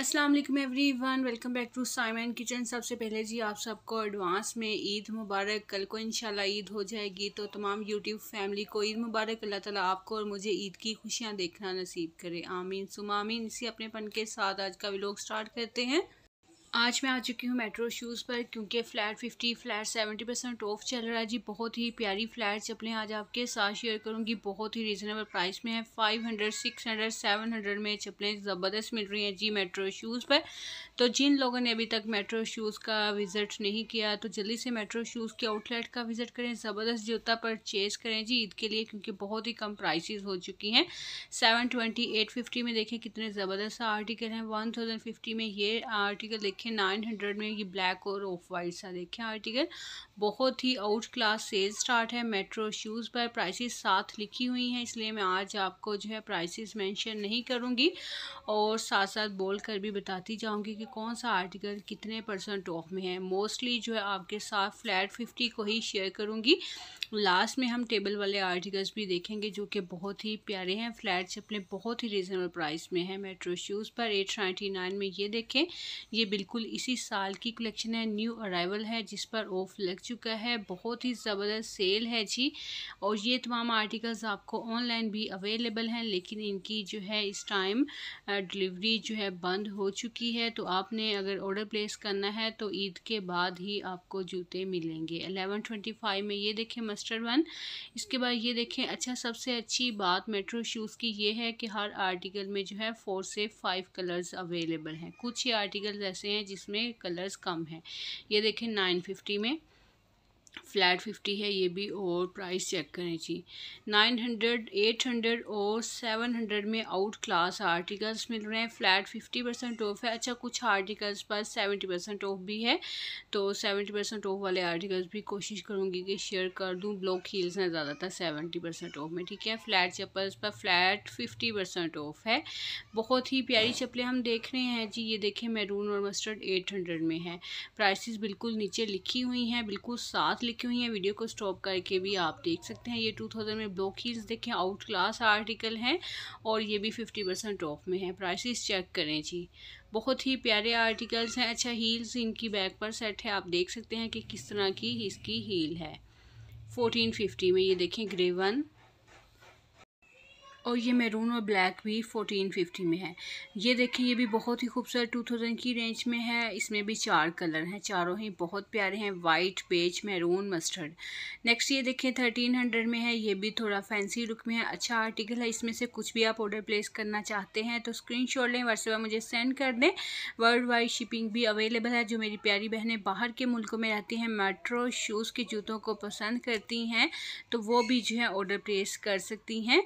अस्सलाम वालेकुम everyone welcome back to Simon kitchen सबसे पहले जी आप सबको एडवांस में ईद मुबारक कल को इंशाल्लाह ईद हो जाएगी तो तमाम यूट्यूब फैमिली को ईद मुबारक अल्लाह ताला आपको और मुझे ईद की खुशियाँ देखना नसीब करे आमीन सुमामीन इसी अपने पन के साथ आज का व्लॉग स्टार्ट करते हैं आज मैं आ चुकी हूँ मेट्रो शूज़ पर क्योंकि flat fifty flat seventy percent off चल रहा है जी बहुत ही प्यारी फ्लैट चप्पलें आज आपके साथ शेयर करूँगी बहुत ही रीज़नेबल प्राइस में है five hundred six hundred seven hundred में चप्पलें ज़बरदस्त मिल रही हैं जी मेट्रो शूज़ पर तो जिन लोगों ने अभी तक मेट्रो शूज़ का विज़िट नहीं किया तो जल्दी से मेट्रो शूज़ के आउटलेट का विज़िट करें ज़बरदस्त जूता परचेज़ करें जी ईद के लिए क्योंकि बहुत ही कम प्राइस हो चुकी हैं सेवन ट्वेंटी एट फिफ्टी में देखें कितने ज़बरदस्त आर्टिकल हैं वन थाउजेंड फिफ्टी में ये आर्टिकल देखें देखें नाइन हंड्रेड में ये ब्लैक और ऑफ वाइट सा देखें आर्टिकल बहुत ही आउट क्लास सेल स्टार्ट है मेट्रो शूज़ पर प्राइसेस साथ लिखी हुई हैं इसलिए मैं आज आपको जो है प्राइसेस मेंशन नहीं करूँगी और साथ साथ बोल कर भी बताती जाऊँगी कि कौन सा आर्टिकल कितने परसेंट ऑफ में है मोस्टली जो है आपके साथ फ्लैट फिफ्टी को ही शेयर करूँगी लास्ट में हम टेबल वाले आर्टिकल्स भी देखेंगे जो कि बहुत ही प्यारे हैं फ्लैट चप्पलें बहुत ही रिजनेबल प्राइस में है मेट्रो शूज़ पर एट नाइन में ये देखें ये बिल्कुल बिल्कुल इसी साल की कलेक्शन है न्यू अराइवल है जिस पर ऑफ लग चुका है बहुत ही ज़बरदस्त सेल है जी और ये तमाम आर्टिकल्स आपको ऑनलाइन भी अवेलेबल हैं लेकिन इनकी जो है इस टाइम डिलीवरी जो है बंद हो चुकी है तो आपने अगर ऑर्डर प्लेस करना है तो ईद के बाद ही आपको जूते मिलेंगे अलेवन ट्वेंटी फाइव में ये देखें मस्टर वन इसके बाद ये देखें अच्छा सबसे अच्छी बात मेट्रो शूज़ की ये है कि हर आर्टिकल में जो है फोर से फाइव कलर्स अवेलेबल हैं कुछ ही आर्टिकल्स ऐसे हैं जिसमें कलर्स कम हैं ये देखें नाइन फिफ्टी में फ्लैट फिफ्टी है ये भी और प्राइस चेक करें जी नाइन हंड्रेड एट हंड्रेड और सेवन हंड्रेड में आउट क्लास आर्टिकल्स मिल रहे हैं फ्लैट फिफ्टी परसेंट ऑफ है अच्छा कुछ आर्टिकल्स पर सेवेंटी परसेंट ऑफ भी है तो सेवेंटी परसेंट ऑफ वाले आर्टिकल्स भी कोशिश करूँगी कि शेयर कर दूँ ब्लॉक हील्स हैं ज़्यादातर सेवेंटी परसेंट ऑफ में ठीक है फ्लैट चप्पल्स पर फ्लैट फिफ्टी परसेंट ऑफ है बहुत ही प्यारी चप्पलें हम देख रहे हैं जी ये देखें मैरून और मस्टर्ड एट हंड्रेड में है प्राइस बिल्कुल नीचे लिखी हुई हैं बिल्कुल साथ लिखी हुई हैं वीडियो को स्टॉप करके भी आप देख सकते हैं ये टू थाउजेंड में ब्लॉक हील्स देखें आउट क्लास आर्टिकल हैं और ये भी फिफ्टी परसेंट ऑफ में है प्राइसेस चेक करें जी बहुत ही प्यारे आर्टिकल्स हैं अच्छा हील्स इनकी बैक पर सेट है आप देख सकते हैं कि किस तरह की इसकी हील है फोर्टीन फिफ्टी में ये देखें ग्रे वन और ये मैरून और ब्लैक भी फोर्टीन फिफ्टी में है ये देखिए ये भी बहुत ही खूबसूरत टू थाउजेंड की रेंज में है इसमें भी चार कलर हैं चारों ही बहुत प्यारे हैं white beige maroon mustard next ये देखिए थर्टीन हंड्रेड में है ये भी थोड़ा फैंसी लुक में है अच्छा आर्टिकल है इसमें से कुछ भी आप ऑर्डर प्लेस करना चाहते हैं तो स्क्रीन शॉट लें व्हाट्सएप मुझे सेंड कर दें वर्ल्ड वाइड शिपिंग भी अवेलेबल है जो मेरी प्यारी बहनें बाहर के मुल्कों में रहती हैं मेट्रो शूज़ के जूतों को पसंद करती हैं तो वो भी जो है ऑर्डर प्लेस कर सकती हैं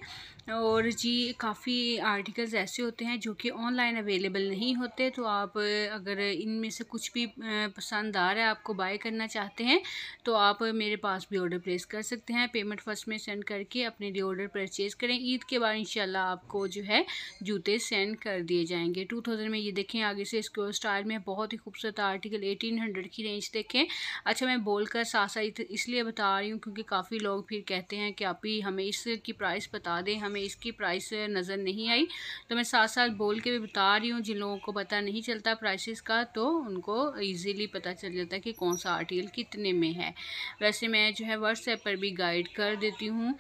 और जी काफ़ी आर्टिकल्स ऐसे होते हैं जो कि ऑनलाइन अवेलेबल नहीं होते तो आप अगर इनमें से कुछ भी पसंद आ रहा है आपको बाय करना चाहते हैं तो आप मेरे पास भी ऑर्डर प्लेस कर सकते हैं पेमेंट फर्स्ट में सेंड करके अपने लिए ऑर्डर परचेज़ करें ईद के बाद इंशाल्लाह आपको जो है जूते सेंड कर दिए जाएंगे टू थाउजेंड में ये देखें आगे से इसको स्टाइल में बहुत ही खूबसूरत आर्टिकल एटीन हंड्रेड की रेंज देखें अच्छा मैं बोल कर साथ साथ इसलिए बता रही हूँ क्योंकि काफ़ी लोग फिर कहते हैं कि आप ही हमें इसकी प्राइस बता दें हम हमें इसकी प्राइस नज़र नहीं आई तो मैं साथ साथ बोल के भी बता रही हूँ जिन लोगों को पता नहीं चलता प्राइसेस का तो उनको ईजीली पता चल जाता है कि कौन सा आर्टिकल कितने में है वैसे मैं जो है व्हाट्सएप पर भी गाइड कर देती हूँ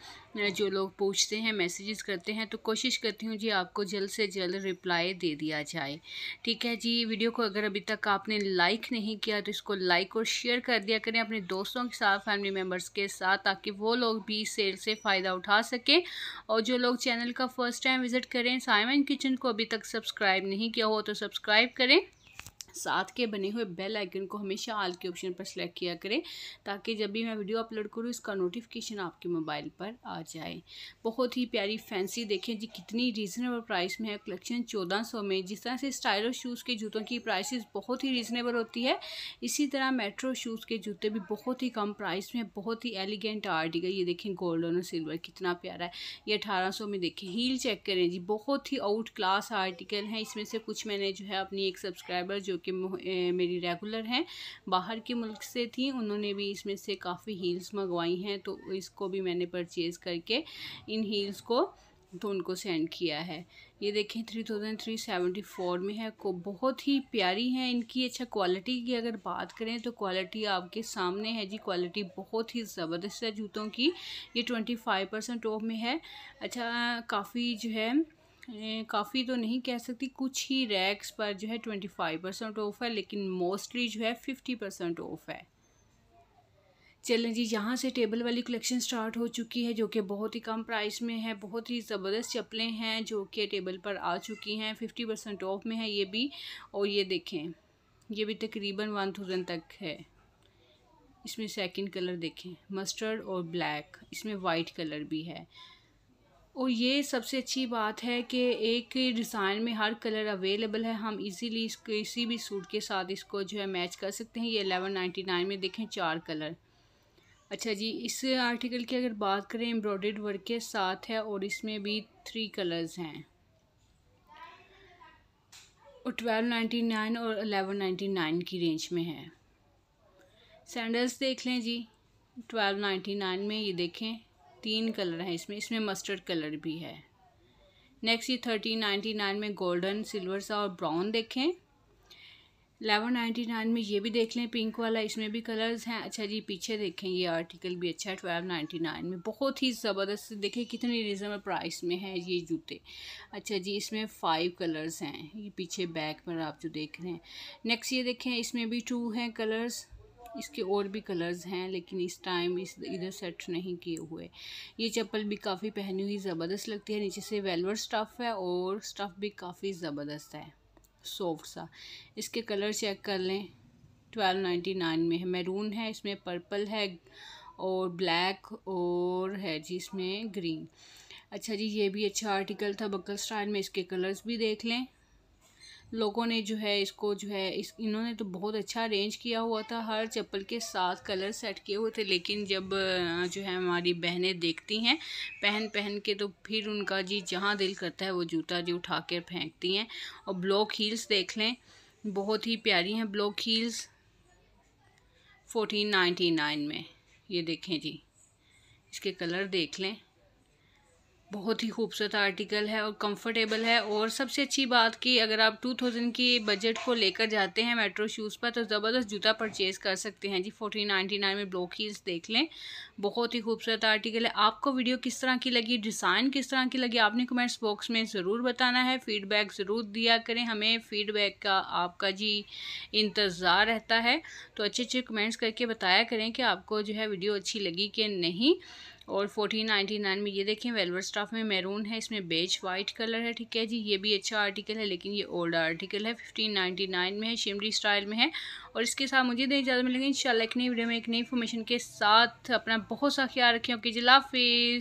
जो लोग पूछते हैं मैसेजेस करते हैं तो कोशिश करती हूँ जी आपको जल्द से जल्द रिप्लाई दे दिया जाए ठीक है जी वीडियो को अगर अभी तक आपने लाइक नहीं किया तो इसको लाइक और शेयर कर दिया करें अपने दोस्तों के साथ फैमिली मेम्बर्स के साथ ताकि वो लोग भी सेल से फ़ायदा उठा सकें और जो लोग चैनल का फर्स्ट टाइम विज़िट करें साइमन किचन को अभी तक सब्सक्राइब नहीं किया हो तो सब्सक्राइब करें साथ के बने हुए बेल आइकन को हमेशा आल के ऑप्शन पर सेलेक्ट किया करें ताकि जब भी मैं वीडियो अपलोड करूँ इसका नोटिफिकेशन आपके मोबाइल पर आ जाए बहुत ही प्यारी फैंसी देखें जी कितनी रीज़नेबल प्राइस में है कलेक्शन चौदह सौ में जिस तरह से स्टाइल और शूज़ के जूतों की प्राइसेस बहुत ही रीज़नेबल होती है इसी तरह मेट्रो शूज़ के जूते भी बहुत ही कम प्राइस में बहुत ही एलिगेंट आर्टिकल ये देखें गोल्डन और सिल्वर कितना प्यारा है ये अठारह सौ में देखें हील चेक करें जी बहुत ही आउट क्लास आर्टिकल हैं इसमें से कुछ मैंने जो है अपनी एक सब्सक्राइबर जो कि मेरी रेगुलर हैं बाहर के मुल्क से थी उन्होंने भी इसमें से काफ़ी हील्स मंगवाई हैं तो इसको भी मैंने परचेज़ करके इन हील्स को तो उनको सेंड किया है ये देखें three thousand three seventy four में है को बहुत ही प्यारी है इनकी अच्छा क्वालिटी की अगर बात करें तो क्वालिटी आपके सामने है जी क्वालिटी बहुत ही ज़बरदस्त है जूतों की ये ट्वेंटी फाइव परसेंट ऑफ में है अच्छा काफ़ी जो है काफ़ी तो नहीं कह सकती कुछ ही रैक्स पर जो है ट्वेंटी फाइव परसेंट ऑफ़ है लेकिन मोस्टली जो है फिफ्टी परसेंट ऑफ़ है चलें जी यहाँ से टेबल वाली कलेक्शन स्टार्ट हो चुकी है जो कि बहुत ही कम प्राइस में है बहुत ही ज़बरदस्त चप्पलें हैं जो कि टेबल पर आ चुकी हैं फिफ्टी परसेंट ऑफ में है ये भी और ये देखें ये भी तकरीबन वन थाउजेंड तक है इसमें सेकंड कलर देखें मस्टर्ड और ब्लैक इसमें वाइट कलर भी है और ये सबसे अच्छी बात है कि एक डिज़ाइन में हर कलर अवेलेबल है हम इजीली इस किसी भी सूट के साथ इसको जो है मैच कर सकते हैं ये एलेवन नाइन्टी नाइन में देखें चार कलर अच्छा जी इस आर्टिकल की अगर बात करें एम्ब्रॉयड वर्क के साथ है और इसमें भी थ्री कलर्स हैं और ट्वेल्व नाइन्टी नाइन और अलेवन नाइन्टी नाइन की रेंज में है सैंडल्स देख लें जी ट्वेल्व नाइन्टी नाइन में ये देखें तीन कलर हैं इसमें इसमें मस्टर्ड कलर भी है नेक्स्ट ये थर्टीन नाइन्टी नाइन में गोल्डन सिल्वर सा और ब्राउन देखें एलेवन नाइन्टी नाइन में ये भी देख लें पिंक वाला इसमें भी कलर्स हैं अच्छा जी पीछे देखें ये आर्टिकल भी अच्छा है ट्वेल्व नाइन्टी नाइन में बहुत ही ज़बरदस्त देखें कितने रिजनेबल प्राइस में है ये जूते अच्छा जी इसमें फ़ाइव कलर्स हैं ये पीछे बैक पर आप जो देख रहे हैं नेक्स्ट ये देखें इसमें भी टू हैं कलर्स इसके और भी कलर्स हैं लेकिन इस टाइम इस इधर सेट नहीं किए हुए ये चप्पल भी काफ़ी पहनी हुई ज़बरदस्त लगती है नीचे से वेलवर स्टफ़ है और स्टफ़ भी काफ़ी ज़बरदस्त है सॉफ्ट सा इसके कलर चेक कर लें ट्वेल्व नाइन्टी नाइन में है मैरून है इसमें पर्पल है और ब्लैक और है जी इसमें ग्रीन अच्छा जी ये भी अच्छा आर्टिकल था बकल स्टाइल में इसके कलर्स भी देख लें लोगों ने जो है इसको जो है इस इन्होंने तो बहुत अच्छा अरेंज किया हुआ था हर चप्पल के साथ कलर सेट किए हुए थे लेकिन जब जो है हमारी बहनें देखती हैं पहन पहन के तो फिर उनका जी जहाँ दिल करता है वो जूता जी उठा कर फेंकती हैं और ब्लॉक हील्स देख लें बहुत ही प्यारी हैं block heels fourteen ninety nine में ये देखें जी इसके कलर देख लें बहुत ही खूबसूरत आर्टिकल है और कंफर्टेबल है और सबसे अच्छी बात कि अगर आप 2000 की बजट को लेकर जाते हैं मेट्रो शूज़ पर तो ज़बरदस्त जूता परचेज़ कर सकते हैं जी 1499 में ब्लॉक हील्स देख लें बहुत ही खूबसूरत आर्टिकल है आपको वीडियो किस तरह की लगी डिज़ाइन किस तरह की लगी आपने कमेंट्स बॉक्स में ज़रूर बताना है फ़ीडबैक ज़रूर दिया करें हमें फ़ीडबैक का आपका जी इंतज़ार रहता है तो अच्छे अच्छे कमेंट्स करके बताया करें कि आपको जो है वीडियो अच्छी लगी कि नहीं और फोर्टीन नाइन्टी नाइन में ये देखें वेलवर स्टाफ में मैरून है इसमें बेज वाइट कलर है ठीक है जी ये भी अच्छा आर्टिकल है लेकिन ये ओल्ड आर्टिकल है फिफ्टीन नाइन्टी नाइन में है शिमरी स्टाइल में है और इसके साथ मुझे दें इजाज़त मिलेगी इन एक नई वीडियो में एक नई इन्फॉर्मेशन के साथ अपना बहुत सा ख्याल रखें ओके जिला हाफिज़